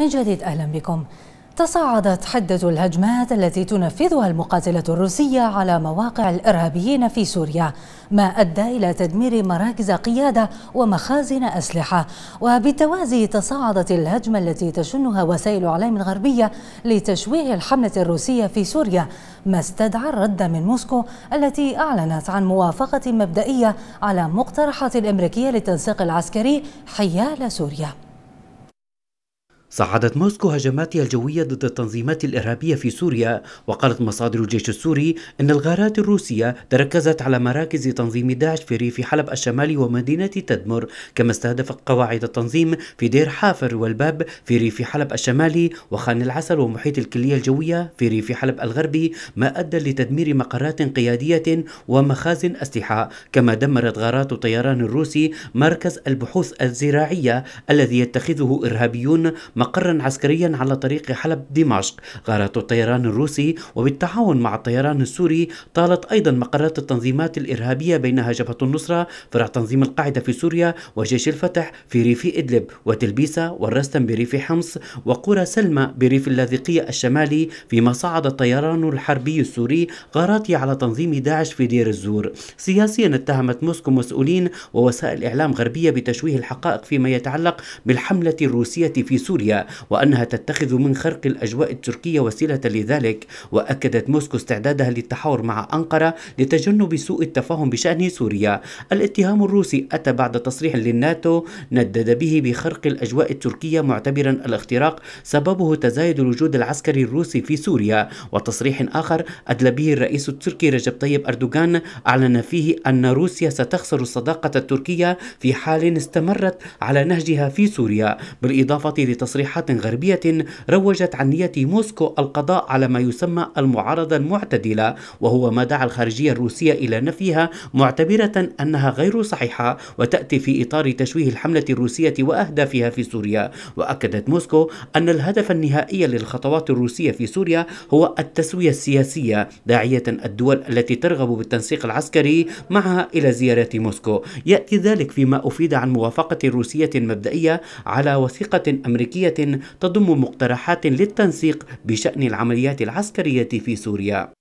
من جديد أهلا بكم تصاعدت حدة الهجمات التي تنفذها المقاتلة الروسية على مواقع الإرهابيين في سوريا ما أدى إلى تدمير مراكز قيادة ومخازن أسلحة وبالتوازي تصاعدت الهجمة التي تشنها وسائل الإعلام الغربية لتشويه الحملة الروسية في سوريا ما استدعى الرد من موسكو التي أعلنت عن موافقة مبدئية على مقترحات الأمريكية للتنسيق العسكري حيال سوريا صعدت موسكو هجماتها الجوية ضد التنظيمات الإرهابية في سوريا وقالت مصادر الجيش السوري أن الغارات الروسية تركزت على مراكز تنظيم داعش في ريف حلب الشمالي ومدينة تدمر كما استهدفت قواعد التنظيم في دير حافر والباب في ريف حلب الشمالي وخان العسل ومحيط الكلية الجوية في ريف حلب الغربي ما أدى لتدمير مقرات قيادية ومخازن أسلحة كما دمرت غارات الطيران الروسي مركز البحوث الزراعية الذي يتخذه إرهابيون مقرا عسكريا على طريق حلب دمشق غارات الطيران الروسي وبالتعاون مع الطيران السوري طالت أيضا مقرات التنظيمات الإرهابية بينها جبهة النصرة فرع تنظيم القاعدة في سوريا وجيش الفتح في ريف إدلب وتلبيسة والرستم بريف حمص وقرى سلمى بريف اللاذقية الشمالي فيما صعد الطيران الحربي السوري غاراته على تنظيم داعش في دير الزور سياسيا اتهمت موسكو مسؤولين ووسائل إعلام غربية بتشويه الحقائق فيما يتعلق بالحملة الروسية في سوريا سوريا وأنها تتخذ من خرق الأجواء التركية وسيلة لذلك وأكدت موسكو استعدادها للتحاور مع أنقرة لتجنب سوء التفاهم بشأن سوريا الاتهام الروسي أتى بعد تصريح للناتو ندد به بخرق الأجواء التركية معتبرا الاختراق سببه تزايد الوجود العسكري الروسي في سوريا وتصريح آخر أدلى به الرئيس التركي رجب طيب أردوغان أعلن فيه أن روسيا ستخسر الصداقة التركية في حال استمرت على نهجها في سوريا بالإضافة لتصريح تصريحات غربية روجت عن نية موسكو القضاء على ما يسمى المعارضة المعتدلة وهو ما دعا الخارجية الروسية إلى نفيها معتبرة أنها غير صحيحة وتأتي في إطار تشويه الحملة الروسية وأهدافها في سوريا وأكدت موسكو أن الهدف النهائي للخطوات الروسية في سوريا هو التسوية السياسية داعية الدول التي ترغب بالتنسيق العسكري معها إلى زيارة موسكو يأتي ذلك فيما أفيد عن موافقة روسية مبدئية على وثيقة أمريكية تضم مقترحات للتنسيق بشأن العمليات العسكرية في سوريا